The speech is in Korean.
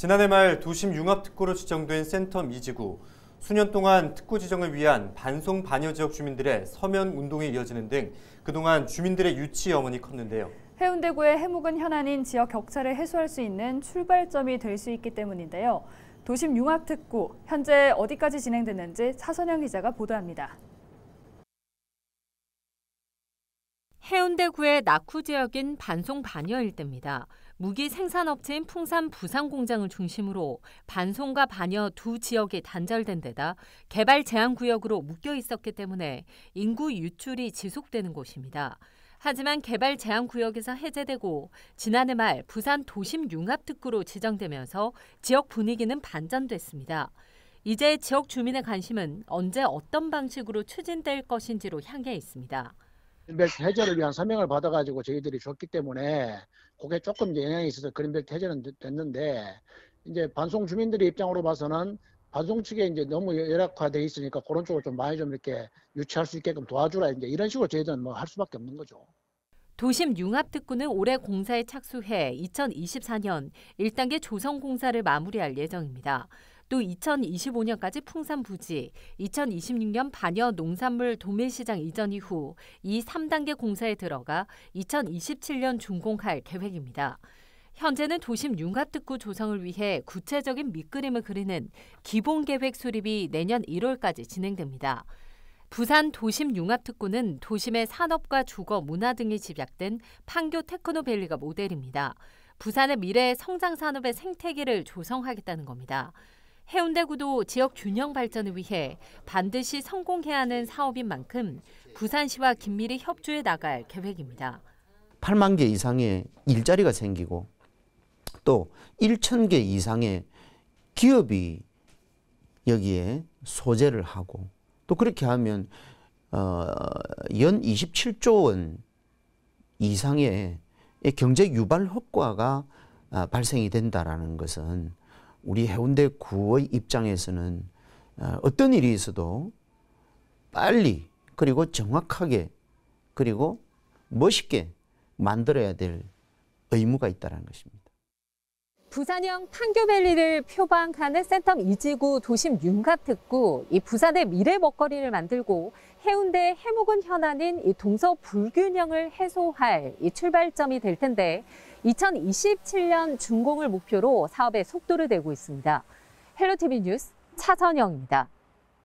지난해 말 도심 융합특구로 지정된 센텀 이지구 수년 동안 특구 지정을 위한 반송 반여 지역 주민들의 서면 운동이 이어지는 등 그동안 주민들의 유치 염원이 컸는데요. 해운대구의 해묵은 현안인 지역 격차를 해소할 수 있는 출발점이 될 수 있기 때문인데요. 도심 융합특구, 현재 어디까지 진행됐는지 차선영 기자가 보도합니다. 해운대구의 낙후 지역인 반송 반여일 때입니다. 무기 생산업체인 풍산 부산 공장을 중심으로 반송과 반여 두 지역이 단절된 데다 개발 제한 구역으로 묶여 있었기 때문에 인구 유출이 지속되는 곳입니다. 하지만 개발 제한 구역에서 해제되고 지난해 말 부산 도심 융합특구로 지정되면서 지역 분위기는 반전됐습니다. 이제 지역 주민의 관심은 언제 어떤 방식으로 추진될 것인지로 향해 있습니다. 그린벨트 해제를 위한 서명을 받아가지고 저희들이 줬기 때문에 그게 조금 이제 영향이 있어서 그린벨트 해제는 됐는데 이제 반송 주민들의 입장으로 봐서는 반송 측에 이제 너무 열악화돼 있으니까 그런 쪽을 좀 많이 좀 이렇게 유치할 수 있게끔 도와주라 이제 이런 식으로 저희들은 뭐 할 수밖에 없는 거죠. 도심 융합특구는 올해 공사에 착수해 2024년 1단계 조성 공사를 마무리할 예정입니다. 또 2025년까지 풍산 부지, 2026년 반여 농산물 도매시장 이전 이후 이 3단계 공사에 들어가 2027년 준공할 계획입니다. 현재는 도심 융합특구 조성을 위해 구체적인 밑그림을 그리는 기본 계획 수립이 내년 1월까지 진행됩니다. 부산 도심 융합특구는 도심의 산업과 주거, 문화 등이 집약된 판교 테크노밸리가 모델입니다. 부산의 미래의 성장 산업의 생태계를 조성하겠다는 겁니다. 해운대구도 지역 균형 발전을 위해 반드시 성공해야 하는 사업인 만큼 부산시와 긴밀히 협조해 나갈 계획입니다. 8만 개 이상의 일자리가 생기고 또 1천 개 이상의 기업이 여기에 소재를 하고 또 그렇게 하면 어, 연 27조 원 이상의 경제 유발 효과가 아, 발생이 된다라는 것은 우리 해운대 구의 입장에서는 어, 어떤 일이 있어도 빨리 그리고 정확하게 그리고 멋있게 만들어야 될 의무가 있다는 것입니다. 부산형 판교밸리를 표방하는 센텀 이지구 도심 융가특구, 이 부산의 미래 먹거리를 만들고 해운대 해묵은 현안인 이 동서 불균형을 해소할 이 출발점이 될 텐데 2027년 준공을 목표로 사업의 속도를 내고 있습니다. 헬로티비 뉴스 차선영입니다.